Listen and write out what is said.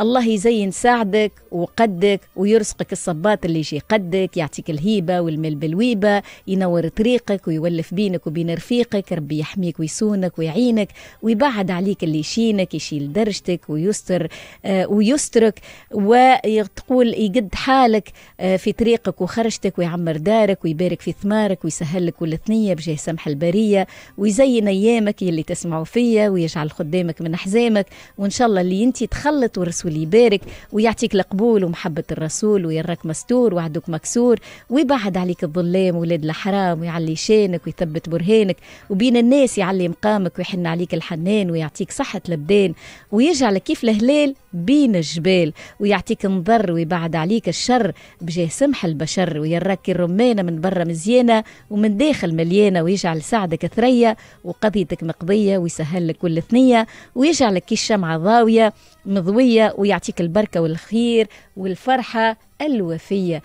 الله يزين ساعدك وقدك ويرزقك الصباط اللي يجي قدك يعطيك الهيبه والمل بالويبه ينور طريقك ويولف بينك وبين رفيقك ربي يحميك ويسونك ويعينك ويبعد عليك اللي يشينك يشيل درجتك ويستر آه، ويسترك وتقول يقد حالك آه، في طريقك وخرجتك ويعمر دارك ويبارك في ثمارك ويسهل لك كل ثنية بجاه سمح البريه ويزين ايامك اللي تسمعوا فيا ويجعل خدامك من حزامك وان شاء الله اللي انت تخلط ورسول واللي يبارك ويعطيك القبول ومحبة الرسول ويراك مستور وعدك مكسور ويبعد عليك الظلام ولاد الحرام ويعلي شانك ويثبت برهانك وبين الناس يعلي مقامك ويحن عليك الحنان ويعطيك صحة لبدان ويجعلك كيف الهلال بين الجبال ويعطيك نظر ويبعد عليك الشر بجاه سمح البشر ويراك الرمانة من برا مزيانة ومن داخل مليانة ويجعل سعدك ثرية وقضيتك مقضية ويسهل لك كل ثنية ويجعلك كي الشمعة ضاوية مضوية ويعطيك البركة والخير والفرحة الوفية